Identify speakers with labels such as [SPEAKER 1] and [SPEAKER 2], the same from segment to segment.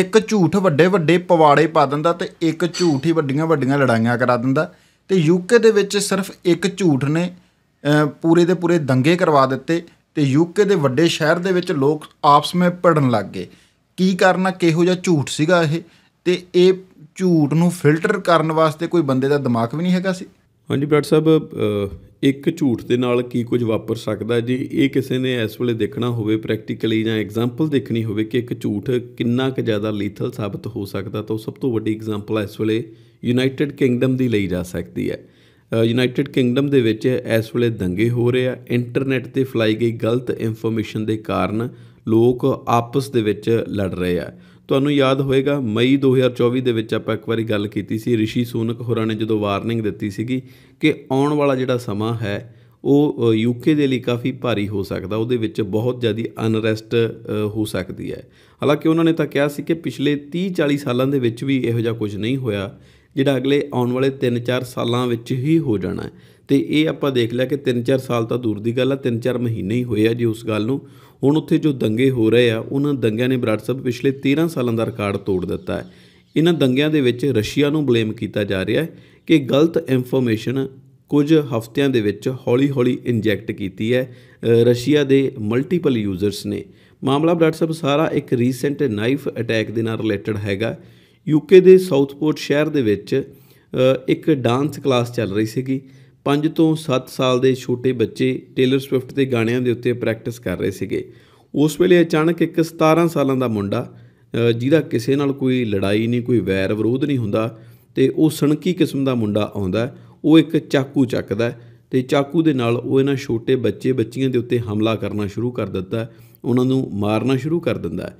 [SPEAKER 1] ਇੱਕ ਝੂਠ ਵੱਡੇ ਵੱਡੇ ਪਵਾੜੇ ਪਾ ਦਿੰਦਾ ਤੇ ਇੱਕ ਝੂਠ ਹੀ ਵੱਡੀਆਂ ਵੱਡੀਆਂ ਲੜਾਈਆਂ ਕਰਾ ਦਿੰਦਾ ਤੇ ਯੂਕੇ ਦੇ ਵਿੱਚ ਸਿਰਫ ਇੱਕ ਝੂਠ ਨੇ ਪੂਰੇ ਦੇ ਪੂਰੇ ਦੰਗੇ ਕਰਵਾ ਦਿੱਤੇ ਤੇ ਯੂਕੇ ਦੇ ਵੱਡੇ ਸ਼ਹਿਰ ਦੇ ਵਿੱਚ ਲੋਕ ਆਪਸ ਵਿੱਚ ਭੜਨ ਲੱਗ ਗਏ ਕੀ ਕਰਨਾ ਕਿਹੋ ਜਿਹਾ ਝੂਠ ਸੀਗਾ ਇਹ ਤੇ ਇਹ ਝੂਠ ਨੂੰ ਫਿਲਟਰ ਕਰਨ ਵਾਸਤੇ ਕੋਈ ਬੰਦੇ ਦਾ ਦਿਮਾਗ ਵੀ ਨਹੀਂ ਹੈਗਾ ਸੀ
[SPEAKER 2] ਹਾਂਜੀ ਡਾਕਟਰ ਸਾਹਿਬ ਇੱਕ ਝੂਠ ਦੇ ਨਾਲ ਕੀ ਕੁਝ ਵਾਪਰ ਸਕਦਾ ਜੀ ਇਹ ਕਿਸੇ ਨੇ ਇਸ ਵੇਲੇ ਦੇਖਣਾ ਹੋਵੇ ਪ੍ਰੈਕਟੀਕਲੀ ਜਾਂ ਐਗਜ਼ਾਮਪਲ ਦੇਖਣੀ ਹੋਵੇ ਕਿ ਇੱਕ ਝੂਠ ਕਿੰਨਾ ਕੁ ਜ਼ਿਆਦਾ ਲੀਥਲ ਸਾਬਤ ਹੋ ਸਕਦਾ ਤਾਂ ਉਹ ਸਭ ਤੋਂ ਵੱਡੀ ਐਗਜ਼ਾਮਪਲ ਇਸ ਵੇਲੇ ਯੂਨਾਈਟਿਡ ਕਿੰਗਡਮ ਦੀ ਲਈ ਜਾ ਸਕਦੀ ਹੈ ਯੂਨਾਈਟਿਡ ਕਿੰਗਡਮ ਦੇ ਵਿੱਚ ਇਸ ਵੇਲੇ ਦੰਗੇ ਹੋ ਰਹੇ ਆ ਇੰਟਰਨੈਟ ਤੇ ਫਲਾਈ ਗਈ ਗਲਤ ਇਨਫੋਰਮੇਸ਼ਨ ਦੇ ਕਾਰਨ ਲੋਕ ਆਪਸ ਦੇ ਵਿੱਚ ਲੜ ਰਹੇ ਆ ਤੁਹਾਨੂੰ ਯਾਦ ਹੋਵੇਗਾ ਮਈ 2024 ਦੇ ਵਿੱਚ ਆਪਾਂ ਇੱਕ ਵਾਰੀ ਗੱਲ ਕੀਤੀ ਸੀ ਰਿਸ਼ੀ ਸੂਨਕ ਹੋਰਾਂ ਨੇ ਜਦੋਂ ਵਾਰਨਿੰਗ ਦਿੱਤੀ ਸੀਗੀ ਕਿ ਆਉਣ ਵਾਲਾ ਜਿਹੜਾ ਸਮਾਂ ਹੈ ਉਹ ਯੂਕੇ ਦੇ ਲਈ ਕਾਫੀ ਭਾਰੀ ਹੋ ਸਕਦਾ ਉਹਦੇ ਵਿੱਚ ਬਹੁਤ ਜ਼ਿਆਦੀ ਅਨਰੈਸਟ ਹੋ ਸਕਦੀ ਹੈ ਹਾਲਾਂਕਿ ਉਹਨਾਂ ਨੇ ਤਾਂ ਕਿਹਾ ਸੀ ਕਿ ਪਿਛਲੇ 30 40 ਸਾਲਾਂ ਦੇ ਵਿੱਚ ਵੀ ਇਹੋ ਜਿਹਾ ਕੁਝ ਨਹੀਂ ਹੋਇਆ ਜਿਹੜਾ ਅਗਲੇ ਆਉਣ ਵਾਲੇ 3-4 ਸਾਲਾਂ ਵਿੱਚ ਹੀ ਹੋ ਜਾਣਾ ਹੈ ਤੇ ਇਹ ਆਪਾਂ ਦੇਖ ਲਿਆ ਕਿ 3-4 ਸਾਲ ਤਾਂ ਦੂਰ ਦੀ ਗੱਲ ਆ 3-4 ਮਹੀਨੇ ਹੀ ਹੋਏ ਆ ਜੀ ਉਸ ਗੱਲ ਨੂੰ ਹੁਣ ਉੱਥੇ ਜੋ ਦੰਗੇ ਹੋ ਰਹੇ ਆ ਉਹਨਾਂ ਦੰਗਿਆਂ ਨੇ ਬਰਾੜ ਸਾਹਿਬ ਪਿਛਲੇ 13 ਸਾਲਾਂ ਦਾ ਰਿਕਾਰਡ ਤੋੜ ਦਿੱਤਾ ਹੈ ਇਹਨਾਂ ਦੰਗਿਆਂ ਦੇ ਵਿੱਚ ਰਸ਼ੀਆ ਨੂੰ ਬਲੇਮ ਕੀਤਾ ਜਾ ਰਿਹਾ ਹੈ ਕਿ ਗਲਤ ਇਨਫੋਰਮੇਸ਼ਨ ਕੁਝ ਹਫ਼ਤਿਆਂ ਦੇ ਵਿੱਚ ਹੌਲੀ-ਹੌਲੀ ਇੰਜੈਕਟ ਕੀਤੀ ਹੈ ਰਸ਼ੀਆ ਦੇ ਮਲਟੀਪਲ ਯੂਜ਼ਰਸ ਨੇ ਮਾਮਲਾ ਬਰਾੜ ਸਾਹਿਬ ਸਾਰਾ ਇੱਕ ਰੀਸੈਂਟ ਨਾਈਫ ਅਟੈਕ ਦੇ ਨਾਲ ਰਿਲੇਟਡ ਹੈਗਾ ਯੂਕੇ ਦੇ ਸਾਊਥਪੋਰਟ ਸ਼ਹਿਰ ਦੇ ਵਿੱਚ ਇੱਕ ਡਾਂਸ ਕਲਾਸ ਚੱਲ ਰਹੀ ਸੀਗੀ 5 ਤੋਂ 7 ਸਾਲ ਦੇ ਛੋਟੇ ਬੱਚੇ ਟੇਲਰ ਸਵਿਫਟ ਦੇ ਗਾਣਿਆਂ ਦੇ ਉੱਤੇ ਪ੍ਰੈਕਟਿਸ ਕਰ ਰਹੇ ਸੀਗੇ ਉਸ ਵੇਲੇ ਅਚਾਨਕ ਇੱਕ 17 ਸਾਲਾਂ ਦਾ ਮੁੰਡਾ ਜਿਹਦਾ ਕਿਸੇ ਨਾਲ ਕੋਈ ਲੜਾਈ ਨਹੀਂ ਕੋਈ ਵੈਰ ਵਿਰੋਧ ਨਹੀਂ ਹੁੰਦਾ ਤੇ ਉਹ ਸਣਕੀ ਕਿਸਮ ਦਾ ਮੁੰਡਾ ਆਉਂਦਾ ਉਹ ਇੱਕ ਚਾਕੂ ਚੱਕਦਾ ਤੇ ਚਾਕੂ ਦੇ ਨਾਲ ਉਹ ਇਹਨਾਂ ਛੋਟੇ ਬੱਚੇ ਬੱਚੀਆਂ ਦੇ ਉੱਤੇ ਹਮਲਾ ਕਰਨਾ ਸ਼ੁਰੂ ਕਰ ਦਿੰਦਾ ਉਹਨਾਂ ਨੂੰ ਮਾਰਨਾ ਸ਼ੁਰੂ ਕਰ ਦਿੰਦਾ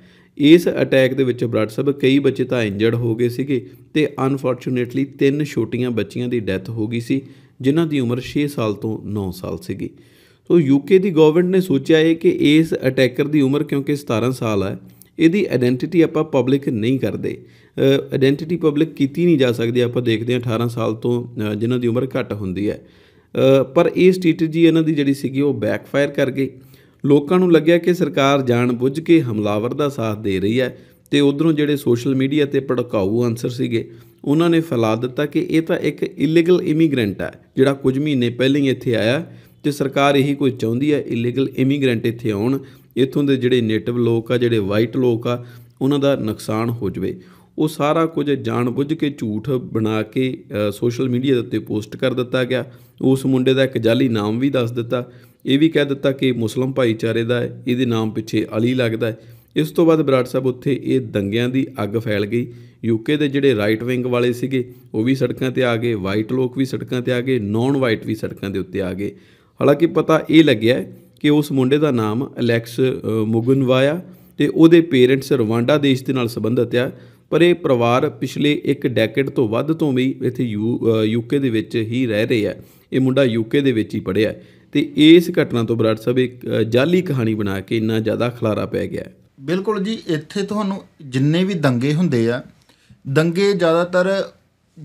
[SPEAKER 2] ਇਸ ਅਟੈਕ ਦੇ ਵਿੱਚ ਬਰਾੜ ਸਾਹਿਬ ਕਈ ਬੱਚੇ ਤਾਂ ਇੰਜਰਡ ਹੋ ਗਏ ਸੀਗੇ ਤੇ ਅਨਫੋਰਚੂਨੇਟਲੀ ਤਿੰਨ ਛੋਟੀਆਂ ਬੱਚੀਆਂ ਦੀ ਡੈਥ ਹੋ ਗਈ ਸੀ ਜਿਨ੍ਹਾਂ ਦੀ ਉਮਰ 6 ਸਾਲ ਤੋਂ 9 ਸਾਲ ਸੀਗੀ ਸੋ ਯੂਕੇ ਦੀ ਗਵਰਨਮੈਂਟ ਨੇ ਸੋਚਿਆ ਹੈ ਕਿ ਇਸ ਅਟੈਕਰ ਦੀ ਉਮਰ ਕਿਉਂਕਿ 17 ਸਾਲ ਹੈ ਇਹਦੀ ਆਇਡੈਂਟੀਟੀ ਆਪਾਂ ਪਬਲਿਕ ਨਹੀਂ ਕਰਦੇ ਆਇਡੈਂਟੀਟੀ ਪਬਲਿਕ ਕੀਤੀ ਨਹੀਂ ਜਾ ਸਕਦੀ ਆਪਾਂ ਦੇਖਦੇ ਹਾਂ 18 ਸਾਲ ਤੋਂ ਜਿਨ੍ਹਾਂ ਦੀ ਉਮਰ ਘੱਟ ਹੁੰਦੀ ਹੈ ਪਰ ਇਹ ਸਟ੍ਰੈਟਜੀ ਇਹਨਾਂ ਦੀ ਜਿਹੜੀ ਸੀਗੀ ਉਹ ਬੈਕਫਾਇਰ ਕਰ ਗਈ ਲੋਕਾਂ ਨੂੰ ਲੱਗਿਆ ਕਿ ਸਰਕਾਰ ਜਾਣਬੁੱਝ ਕੇ ਹਮਲਾਵਰ ਦਾ ਸਾਥ ਦੇ ਰਹੀ ਹੈ ਤੇ ਉਧਰੋਂ ਜਿਹੜੇ ਸੋਸ਼ਲ ਮੀਡੀਆ ਤੇ ਭੜਕਾਊ ਆਨਸਰ ਸੀਗੇ ਉਹਨਾਂ ਨੇ ਫੈਲਾ ਦਿੱਤਾ ਕਿ ਇਹ ਤਾਂ ਇੱਕ ਇਲੀਗਲ ਇਮੀਗ੍ਰੈਂਟ ਹੈ ਜਿਹੜਾ ਕੁਝ ਮਹੀਨੇ ਪਹਿਲਾਂ ਹੀ ਇੱਥੇ ਆਇਆ ਤੇ ਸਰਕਾਰ ਇਹੀ ਕੁਝ ਚਾਹੁੰਦੀ ਹੈ ਇਲੀਗਲ ਇਮੀਗ੍ਰੈਂਟ ਇੱਥੇ ਆਉਣ ਇੱਥੋਂ ਦੇ ਜਿਹੜੇ ਨੇਟਿਵ ਲੋਕ ਆ ਜਿਹੜੇ ਵਾਈਟ ਲੋਕ ਆ ਉਹਨਾਂ ਦਾ ਨੁਕਸਾਨ ਹੋ ਜਵੇ ਉਹ ਸਾਰਾ ਕੁਝ ਜਾਣਬੁੱਝ ਕੇ ਝੂਠ ਬਣਾ ਕੇ ਸੋਸ਼ਲ ਮੀਡੀਆ ਦੇ ਉੱਤੇ ਪੋਸਟ ਕਰ ਦਿੱਤਾ ਗਿਆ ਉਸ ਮੁੰਡੇ ਦਾ ਇੱਕ ਜਾਲੀ ਨਾਮ ਵੀ ਦੱਸ ਦਿੱਤਾ ਇਹ ਵੀ ਕਹਿ ਦਿੱਤਾ ਕਿ ਮੁਸਲਮ ਭਾਈਚਾਰੇ ਦਾ ਇਹਦੇ ਨਾਮ ਪਿੱਛੇ ਅਲੀ ਲੱਗਦਾ ਹੈ ਇਸ ਤੋਂ ਬਾਅਦ ਬਰਾੜ ਸਾਹਿਬ ਉੱਥੇ ਇਹ ਦੰਗਿਆਂ ਦੀ ਅੱਗ ਫੈਲ ਗਈ ਯੂਕੇ ਦੇ ਜਿਹੜੇ ਰਾਈਟ ਵਿੰਗ ਵਾਲੇ ਸੀਗੇ ਉਹ ਵੀ ਸੜਕਾਂ ਤੇ ਆ ਗਏ ਵਾਈਟ ਲੋਕ ਵੀ ਸੜਕਾਂ ਤੇ ਆ ਗਏ ਨੌਨ ਵਾਈਟ ਵੀ ਸੜਕਾਂ ਦੇ ਉੱਤੇ ਆ ਗਏ ਹਾਲਾਂਕਿ ਪਤਾ ਇਹ ਲੱਗਿਆ ਕਿ ਉਸ ਮੁੰਡੇ ਦਾ ਨਾਮ ਅਲੈਕਸ ਮੁਗਨਵਾਇਆ ਤੇ ਉਹਦੇ ਪੇਰੈਂਟਸ ਰਵਾਂਡਾ ਦੇਸ਼ ਦੇ ਨਾਲ ਸੰਬੰਧਤ ਆ ਪਰ ਇਹ ਪਰਿਵਾਰ ਪਿਛਲੇ ਇੱਕ ਡੈਕੇਡ ਤੋਂ ਵੱਧ ਤੋਂ ਵੀ ਇੱਥੇ ਯੂਕੇ ਦੇ ਵਿੱਚ ਹੀ ਰਹਿ ਰਹੇ ਆ ਇਹ ਮੁੰਡਾ ਯੂਕੇ ਦੇ ਵਿੱਚ ਹੀ ਪੜਿਆ ਤੇ ਇਸ ਘਟਨਾ ਤੋਂ ਬਰਾੜ ਸਾਹਿਬ ਇੱਕ ਜਾਲੀ ਕਹਾਣੀ ਬਣਾ ਕੇ ਇੰਨਾ ਜ਼ਿਆਦਾ ਖਲਾਰਾ ਪੈ ਗਿਆ
[SPEAKER 1] ਬਿਲਕੁਲ ਜੀ ਇੱਥੇ ਤੁਹਾਨੂੰ ਜਿੰਨੇ ਵੀ ਦੰਗੇ ਹੁੰਦੇ ਆ ਦੰਗੇ ਜ਼ਿਆਦਾਤਰ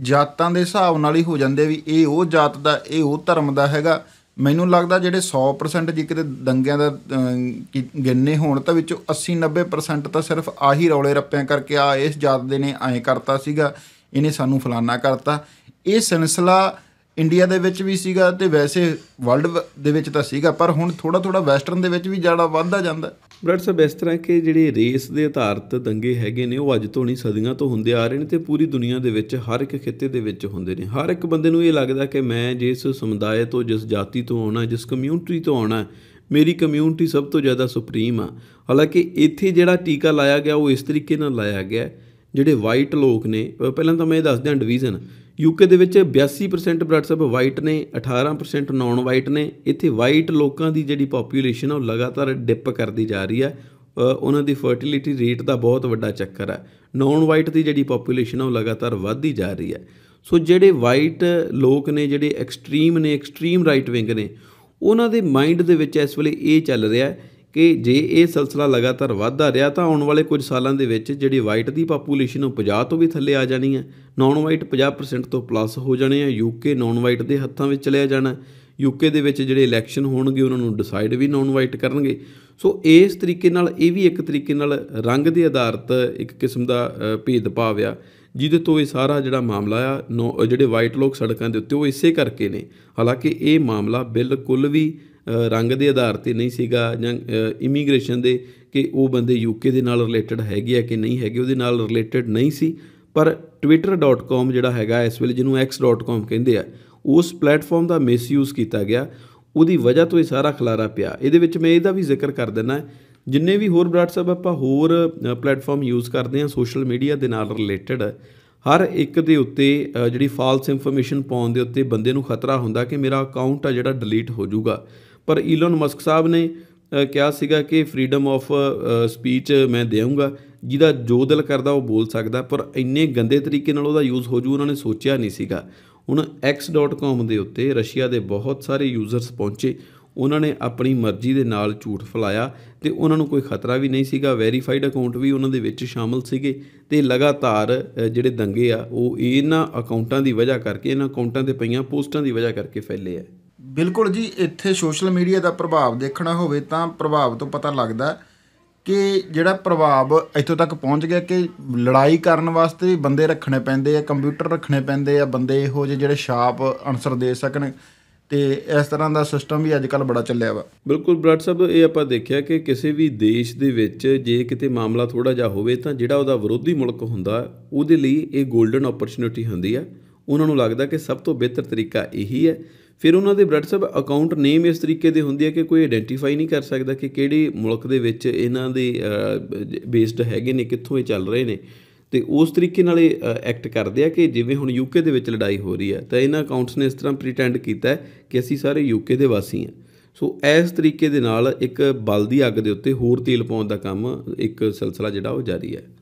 [SPEAKER 1] ਜਾਤਾਂ ਦੇ ਹਿਸਾਬ ਨਾਲ ਹੀ ਹੋ ਜਾਂਦੇ ਵੀ ਇਹ ਉਹ ਜਾਤ ਦਾ ਇਹ ਉਹ ਧਰਮ ਦਾ ਹੈਗਾ ਮੈਨੂੰ ਲੱਗਦਾ ਜਿਹੜੇ 100% ਜੀ ਕਿਤੇ ਦੰਗਿਆਂ ਦਾ ਗਿਣਨੇ ਹੋਣ ਤਾਂ ਵਿੱਚੋਂ 80 90% ਤਾਂ ਸਿਰਫ ਆਹੀ ਰੌਲੇ ਰੱਪਿਆਂ ਕਰਕੇ ਆ ਇਸ ਜਾਤ ਦੇ ਨੇ ਐਂ ਕਰਤਾ ਸੀਗਾ ਇਹਨੇ ਸਾਨੂੰ ਫਲਾਨਾ ਕਰਤਾ ਇਹ ਸਿਲਸਿਲਾ ਇੰਡੀਆ ਦੇ ਵਿੱਚ ਵੀ ਸੀਗਾ ਤੇ ਵੈਸੇ ਵਰਲਡ ਦੇ ਵਿੱਚ ਤਾਂ ਸੀਗਾ ਪਰ ਹੁਣ ਥੋੜਾ ਥੋੜਾ ਵੈਸਟਰਨ ਦੇ ਵਿੱਚ ਵੀ ਜਿਹੜਾ ਵੱਧਦਾ ਜਾਂਦਾ
[SPEAKER 2] ਬ੍ਰੈਡ ਸਰ ਇਸ ਤਰ੍ਹਾਂ ਕਿ ਜਿਹੜੇ ਰੇਸ ਦੇ ਆਧਾਰਤ ਦੰਗੇ ਹੈਗੇ ਨੇ ਉਹ ਅੱਜ ਤੋਂ ਨਹੀਂ ਸਦੀਆਂ ਤੋਂ ਹੁੰਦੇ ਆ ਰਹੇ ਨੇ ਤੇ ਪੂਰੀ ਦੁਨੀਆ ਦੇ ਵਿੱਚ ਹਰ ਇੱਕ ਖਿੱਤੇ ਦੇ ਵਿੱਚ ਹੁੰਦੇ ਨੇ ਹਰ ਇੱਕ ਬੰਦੇ ਨੂੰ ਇਹ ਲੱਗਦਾ ਕਿ ਮੈਂ ਜਿਸ ਸਮੁਦਾਇ ਤੋਂ ਜਿਸ ਜਾਤੀ ਤੋਂ ਆਉਣਾ ਜਿਸ ਕਮਿਊਨਿਟੀ ਤੋਂ ਆਉਣਾ ਮੇਰੀ ਕਮਿਊਨਿਟੀ ਸਭ ਤੋਂ ਜ਼ਿਆਦਾ ਸੁਪਰੀਮ ਆ ਹਾਲਾਂਕਿ ਇੱਥੇ ਜਿਹੜਾ ਟੀਕਾ ਲਾਇਆ ਗਿਆ ਉਹ ਇਸ ਤਰੀਕੇ ਨਾਲ ਲਾਇਆ ਗਿਆ ਜਿਹੜੇ ਵਾਈਟ ਲੋਕ ਨੇ ਪਹਿਲਾਂ ਤਾਂ ਮੈਂ ਇਹ ਦੱਸ ਦਿਆਂ ਡਿਵੀਜ਼ਨ ਯੂਕੇ ਦੇ ਵਿੱਚ 82% ਬ੍ਰਾਟਸਅਪ ਵਾਈਟ ਨੇ 18% ਨਾਨ ਵਾਈਟ ਨੇ ਇੱਥੇ ਵਾਈਟ ਲੋਕਾਂ ਦੀ ਜਿਹੜੀ ਪੋਪੂਲੇਸ਼ਨ ਆ ਉਹ ਲਗਾਤਾਰ ਡਿਪ ਕਰਦੀ ਜਾ ਰਹੀ ਹੈ ਉਹਨਾਂ ਦੀ ਫਰਟੀਲਿਟੀ ਰੇਟ ਦਾ ਬਹੁਤ ਵੱਡਾ ਚੱਕਰ ਹੈ ਨਾਨ ਵਾਈਟ ਦੀ ਜਿਹੜੀ ਪੋਪੂਲੇਸ਼ਨ ਆ ਉਹ ਲਗਾਤਾਰ ਵਧਦੀ ਜਾ ਰਹੀ ਹੈ ਸੋ ਜਿਹੜੇ ਵਾਈਟ ਲੋਕ ਨੇ ਜਿਹੜੇ ਐਕਸਟ੍ਰੀਮ ਨੇ ਐਕਸਟ੍ਰੀਮ ਰਾਈਟ ਵਿੰਗ ਨੇ ਉਹਨਾਂ ਦੇ ਮਾਈਂਡ ਦੇ ਵਿੱਚ ਇਸ ਵੇਲੇ ਇਹ ਚੱਲ ਰਿਹਾ ਹੈ ਕਿ ਜੇ ਇਹ ਸਿਲਸਿਲਾ ਲਗਾਤਾਰ ਵਧਦਾ ਰਿਹਾ ਤਾਂ ਆਉਣ ਵਾਲੇ ਕੁਝ ਸਾਲਾਂ ਦੇ ਵਿੱਚ ਜਿਹੜੀ ਵਾਈਟ ਦੀ ਪਾਪੂਲੇਸ਼ਨ ਉਹ 50 ਤੋਂ ਵੀ ਥੱਲੇ ਆ ਜਾਣੀ ਹੈ ਨਾਨ ਵਾਈਟ 50% ਤੋਂ ਪਲੱਸ ਹੋ ਜਾਣੇ ਆ ਯੂਕੇ ਨਾਨ ਵਾਈਟ ਦੇ ਹੱਥਾਂ ਵਿੱਚ ਚਲਿਆ ਜਾਣਾ ਯੂਕੇ ਦੇ ਵਿੱਚ ਜਿਹੜੇ ਇਲੈਕਸ਼ਨ ਹੋਣਗੇ ਉਹਨਾਂ ਨੂੰ ਡਿਸਾਈਡ ਵੀ ਨਾਨ ਵਾਈਟ ਕਰਨਗੇ ਸੋ ਇਸ ਤਰੀਕੇ ਨਾਲ ਇਹ ਵੀ ਇੱਕ ਤਰੀਕੇ ਨਾਲ ਰੰਗ ਦੇ ਆਧਾਰਿਤ ਇੱਕ ਕਿਸਮ ਦਾ ਭੇਦਭਾਵ ਆ ਜਿਹਦੇ ਤੋਂ ਇਹ ਸਾਰਾ ਜਿਹੜਾ ਮਾਮਲਾ ਆ ਜਿਹੜੇ ਵਾਈਟ ਲੋਕ ਸੜਕਾਂ ਦੇ ਉੱਤੇ ਉਹ ਇਸੇ ਕਰਕੇ ਨੇ ਹਾਲਾਂਕਿ ਇਹ ਮਾਮਲਾ ਬਿਲਕੁਲ ਵੀ ਰੰਗ ਦੇ ਆਧਾਰ ਤੇ ਨਹੀਂ ਸੀਗਾ ਜਾਂ ਇਮੀਗ੍ਰੇਸ਼ਨ ਦੇ ਕਿ ਉਹ ਬੰਦੇ ਯੂਕੇ ਦੇ ਨਾਲ ਰਿਲੇਟਡ ਹੈਗੇ ਆ ਕਿ ਨਹੀਂ ਹੈਗੇ ਉਹਦੇ ਨਾਲ ਰਿਲੇਟਡ ਨਹੀਂ ਸੀ ਪਰ twitter.com ਜਿਹੜਾ ਹੈਗਾ ਇਸ ਵੇਲੇ ਜਿਹਨੂੰ x.com ਕਹਿੰਦੇ ਆ ਉਸ ਪਲੇਟਫਾਰਮ ਦਾ ਮਿਸਯੂਜ਼ ਕੀਤਾ ਗਿਆ ਉਹਦੀ ਵਜ੍ਹਾ ਤੋਂ ਇਹ ਸਾਰਾ ਖਲਾਰਾ ਪਿਆ ਇਹਦੇ ਵਿੱਚ ਮੈਂ ਇਹਦਾ ਵੀ ਜ਼ਿਕਰ ਕਰ ਦਿੰਨਾ ਜਿੰਨੇ ਵੀ ਹੋਰ WhatsApp ਆਪਾਂ ਹੋਰ ਪਲੇਟਫਾਰਮ ਯੂਜ਼ ਕਰਦੇ ਹਾਂ ਸੋਸ਼ਲ ਮੀਡੀਆ ਦੇ ਨਾਲ ਰਿਲੇਟਡ ਹਰ ਇੱਕ ਦੇ ਉੱਤੇ ਜਿਹੜੀ ਫਾਲਸ ਇਨਫੋਰਮੇਸ਼ਨ ਪਾਉਣ ਦੇ ਉੱਤੇ ਬੰਦੇ ਨੂੰ ਖਤਰਾ ਹੁੰਦਾ ਕਿ ਮੇਰਾ ਅਕਾਊਂਟ ਆ ਜਿਹੜਾ ਡਿਲੀਟ ਹੋ ਜਾਊਗਾ ਪਰ ਈਲਨ ਮਸਕ ਸਾਹਿਬ ਨੇ ਕਿਹਾ ਸੀਗਾ ਕਿ ਫਰੀडम ਆਫ ਸਪੀਚ ਮੈਂ ਦੇਵਾਂਗਾ ਜਿਹਦਾ ਜੋ ਦਿਲ ਕਰਦਾ ਉਹ ਬੋਲ ਸਕਦਾ ਪਰ ਇੰਨੇ ਗੰਦੇ ਤਰੀਕੇ ਨਾਲ ਉਹਦਾ ਯੂਜ਼ ਹੋ ਜੂ ਉਹਨਾਂ ਨੇ ਸੋਚਿਆ ਨਹੀਂ ਸੀਗਾ ਹੁਣ x.com ਦੇ ਉੱਤੇ ਰਸ਼ੀਆ ਦੇ ਬਹੁਤ ਸਾਰੇ ਯੂਜ਼ਰਸ ਪਹੁੰਚੇ ਉਹਨਾਂ ਨੇ ਆਪਣੀ ਮਰਜ਼ੀ ਦੇ ਨਾਲ ਝੂਠ ਫਲਾਇਆ ਤੇ ਉਹਨਾਂ ਨੂੰ ਕੋਈ ਖਤਰਾ ਵੀ ਨਹੀਂ ਸੀਗਾ ਵੈਰੀਫਾਈਡ ਅਕਾਊਂਟ ਵੀ ਉਹਨਾਂ ਦੇ ਵਿੱਚ ਸ਼ਾਮਲ ਸੀਗੇ ਤੇ ਲਗਾਤਾਰ ਜਿਹੜੇ ਦੰਗੇ ਆ ਉਹ ਇਹਨਾਂ ਅਕਾਊਂਟਾਂ ਦੀ ਵਜ੍ਹਾ ਕਰਕੇ ਇਹਨਾਂ ਅਕਾਊਂਟਾਂ ਤੇ ਪਈਆਂ ਪੋਸਟਾਂ ਦੀ ਵਜ੍ਹਾ ਕਰਕੇ ਫੈਲੇ ਆ
[SPEAKER 1] ਬਿਲਕੁਲ ਜੀ ਇੱਥੇ ਸੋਸ਼ਲ ਮੀਡੀਆ ਦਾ ਪ੍ਰਭਾਵ ਦੇਖਣਾ ਹੋਵੇ ਤਾਂ ਪ੍ਰਭਾਵ ਤੋਂ ਪਤਾ ਲੱਗਦਾ ਕਿ ਜਿਹੜਾ ਪ੍ਰਭਾਵ ਇੱਥੋਂ ਤੱਕ ਪਹੁੰਚ ਗਿਆ ਕਿ ਲੜਾਈ ਕਰਨ ਵਾਸਤੇ ਵੀ ਬੰਦੇ ਰੱਖਣੇ ਪੈਂਦੇ ਆ ਕੰਪਿਊਟਰ ਰੱਖਣੇ ਪੈਂਦੇ ਆ ਬੰਦੇ ਇਹੋ ਜਿਹੇ ਜਿਹੜੇ ਸ਼ਾਪ ਅਨਸਰ ਦੇ ਸਕਣ ਤੇ ਇਸ ਤਰ੍ਹਾਂ ਦਾ ਸਿਸਟਮ ਵੀ ਅੱਜ ਕੱਲ ਬੜਾ ਚੱਲਿਆ ਵਾ
[SPEAKER 2] ਬਿਲਕੁਲ ਬ੍ਰਾਟ ਸਾਹਿਬ ਇਹ ਆਪਾਂ ਦੇਖਿਆ ਕਿ ਕਿਸੇ ਵੀ ਦੇਸ਼ ਦੇ ਵਿੱਚ ਜੇ ਕਿਤੇ ਮਾਮਲਾ ਥੋੜਾ ਜਿਹਾ ਹੋਵੇ ਤਾਂ ਜਿਹੜਾ ਉਹਦਾ ਵਿਰੋਧੀ ਮੁਲਕ ਹੁੰਦਾ ਉਹਦੇ ਲਈ ਇਹ 골ਡਨ ਓਪਰਚ्युनिटी ਹੁੰਦੀ ਆ ਉਹਨਾਂ ਨੂੰ ਲੱਗਦਾ ਕਿ ਸਭ ਤੋਂ ਬਿਹਤਰ ਤਰੀਕਾ ਇਹੀ ਹੈ ਫਿਰ ਉਹਨਾਂ ਦੇ ਬ੍ਰਾਟ ਸਾਹਿਬ ਅਕਾਊਂਟ ਨੇਮ ਇਸ ਤਰੀਕੇ ਦੇ ਹੁੰਦੀ ਹੈ ਕਿ ਕੋਈ ਆਇਡੈਂਟੀਫਾਈ ਨਹੀਂ ਕਰ ਸਕਦਾ ਕਿ ਕਿਹੜੇ ਮੁਲਕ ਦੇ ਵਿੱਚ ਇਹਨਾਂ ਦੇ ਬੇਸਡ ਹੈਗੇ ਨੇ ਕਿੱਥੋਂ ਇਹ ਚੱਲ ਰਹੇ ਨੇ ਤੇ ਉਸ ਤਰੀਕੇ ਨਾਲ ਇਹ ਐਕਟ ਕਰਦੇ ਆ ਕਿ ਜਿਵੇਂ ਹੁਣ ਯੂਕੇ ਦੇ ਵਿੱਚ ਲੜਾਈ ਹੋ ਰਹੀ ਹੈ ਤਾਂ ਇਹਨਾਂ ਅਕਾਊਂਟਸ ਨੇ ਇਸ ਤਰ੍ਹਾਂ ਪ੍ਰੀਟੈਂਡ ਕੀਤਾ ਕਿ ਅਸੀਂ ਸਾਰੇ ਯੂਕੇ ਦੇ ਵਾਸੀ ਆ ਸੋ ਇਸ ਤਰੀਕੇ ਦੇ ਨਾਲ ਇੱਕ ਬਲ ਦੀ ਅੱਗ ਦੇ ਉੱਤੇ ਹੋਰ ਤੇਲ ਪਾਉਣ ਦਾ ਕੰਮ ਇੱਕ ਸਿਲਸਿਲਾ ਜਿਹੜਾ ਉਹ ਜਾਰੀ ਹੈ